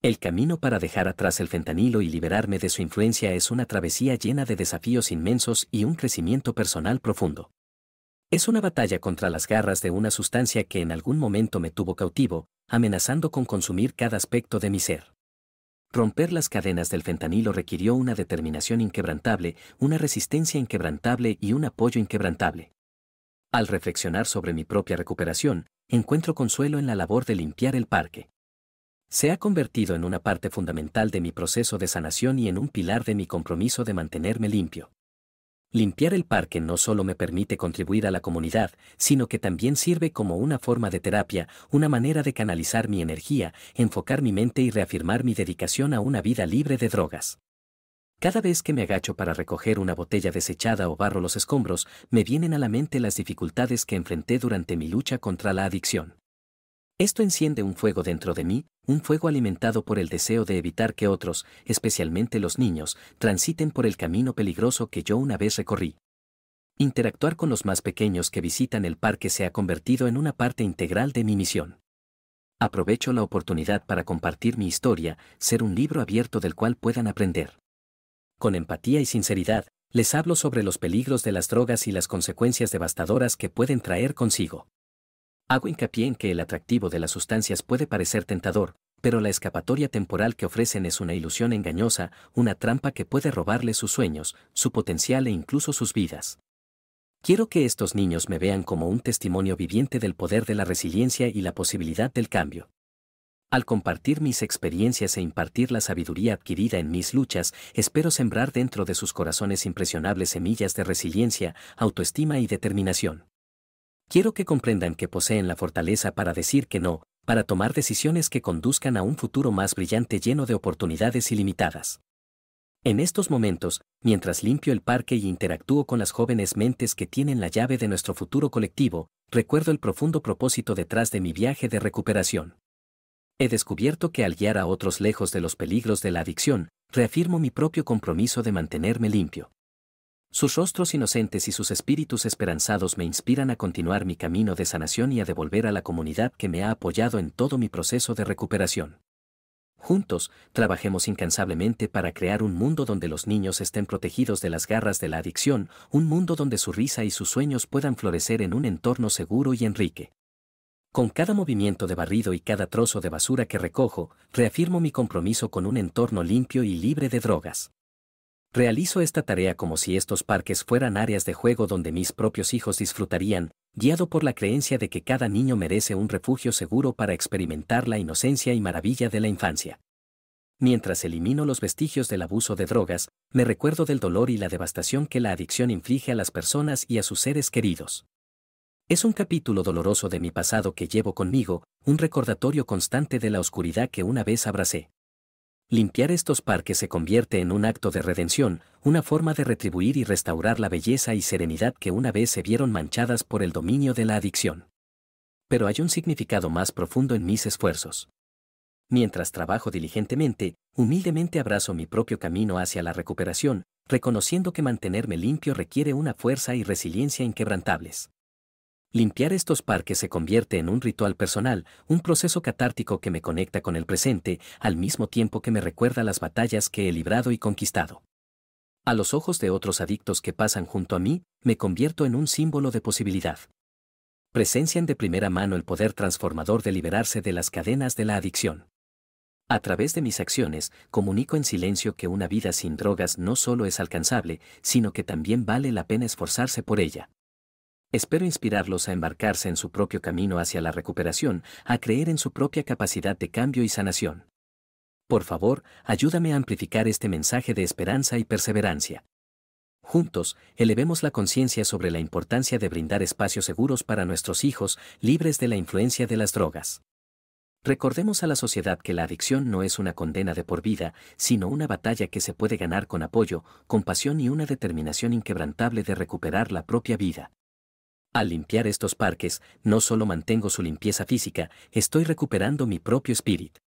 El camino para dejar atrás el fentanilo y liberarme de su influencia es una travesía llena de desafíos inmensos y un crecimiento personal profundo. Es una batalla contra las garras de una sustancia que en algún momento me tuvo cautivo, amenazando con consumir cada aspecto de mi ser. Romper las cadenas del fentanilo requirió una determinación inquebrantable, una resistencia inquebrantable y un apoyo inquebrantable. Al reflexionar sobre mi propia recuperación, encuentro consuelo en la labor de limpiar el parque se ha convertido en una parte fundamental de mi proceso de sanación y en un pilar de mi compromiso de mantenerme limpio. Limpiar el parque no solo me permite contribuir a la comunidad, sino que también sirve como una forma de terapia, una manera de canalizar mi energía, enfocar mi mente y reafirmar mi dedicación a una vida libre de drogas. Cada vez que me agacho para recoger una botella desechada o barro los escombros, me vienen a la mente las dificultades que enfrenté durante mi lucha contra la adicción. Esto enciende un fuego dentro de mí, un fuego alimentado por el deseo de evitar que otros, especialmente los niños, transiten por el camino peligroso que yo una vez recorrí. Interactuar con los más pequeños que visitan el parque se ha convertido en una parte integral de mi misión. Aprovecho la oportunidad para compartir mi historia, ser un libro abierto del cual puedan aprender. Con empatía y sinceridad, les hablo sobre los peligros de las drogas y las consecuencias devastadoras que pueden traer consigo. Hago hincapié en que el atractivo de las sustancias puede parecer tentador, pero la escapatoria temporal que ofrecen es una ilusión engañosa, una trampa que puede robarle sus sueños, su potencial e incluso sus vidas. Quiero que estos niños me vean como un testimonio viviente del poder de la resiliencia y la posibilidad del cambio. Al compartir mis experiencias e impartir la sabiduría adquirida en mis luchas, espero sembrar dentro de sus corazones impresionables semillas de resiliencia, autoestima y determinación. Quiero que comprendan que poseen la fortaleza para decir que no, para tomar decisiones que conduzcan a un futuro más brillante lleno de oportunidades ilimitadas. En estos momentos, mientras limpio el parque y interactúo con las jóvenes mentes que tienen la llave de nuestro futuro colectivo, recuerdo el profundo propósito detrás de mi viaje de recuperación. He descubierto que al guiar a otros lejos de los peligros de la adicción, reafirmo mi propio compromiso de mantenerme limpio. Sus rostros inocentes y sus espíritus esperanzados me inspiran a continuar mi camino de sanación y a devolver a la comunidad que me ha apoyado en todo mi proceso de recuperación. Juntos, trabajemos incansablemente para crear un mundo donde los niños estén protegidos de las garras de la adicción, un mundo donde su risa y sus sueños puedan florecer en un entorno seguro y enrique. Con cada movimiento de barrido y cada trozo de basura que recojo, reafirmo mi compromiso con un entorno limpio y libre de drogas. Realizo esta tarea como si estos parques fueran áreas de juego donde mis propios hijos disfrutarían, guiado por la creencia de que cada niño merece un refugio seguro para experimentar la inocencia y maravilla de la infancia. Mientras elimino los vestigios del abuso de drogas, me recuerdo del dolor y la devastación que la adicción inflige a las personas y a sus seres queridos. Es un capítulo doloroso de mi pasado que llevo conmigo, un recordatorio constante de la oscuridad que una vez abracé. Limpiar estos parques se convierte en un acto de redención, una forma de retribuir y restaurar la belleza y serenidad que una vez se vieron manchadas por el dominio de la adicción. Pero hay un significado más profundo en mis esfuerzos. Mientras trabajo diligentemente, humildemente abrazo mi propio camino hacia la recuperación, reconociendo que mantenerme limpio requiere una fuerza y resiliencia inquebrantables. Limpiar estos parques se convierte en un ritual personal, un proceso catártico que me conecta con el presente, al mismo tiempo que me recuerda las batallas que he librado y conquistado. A los ojos de otros adictos que pasan junto a mí, me convierto en un símbolo de posibilidad. Presencian de primera mano el poder transformador de liberarse de las cadenas de la adicción. A través de mis acciones, comunico en silencio que una vida sin drogas no solo es alcanzable, sino que también vale la pena esforzarse por ella. Espero inspirarlos a embarcarse en su propio camino hacia la recuperación, a creer en su propia capacidad de cambio y sanación. Por favor, ayúdame a amplificar este mensaje de esperanza y perseverancia. Juntos, elevemos la conciencia sobre la importancia de brindar espacios seguros para nuestros hijos, libres de la influencia de las drogas. Recordemos a la sociedad que la adicción no es una condena de por vida, sino una batalla que se puede ganar con apoyo, compasión y una determinación inquebrantable de recuperar la propia vida. Al limpiar estos parques, no solo mantengo su limpieza física, estoy recuperando mi propio espíritu.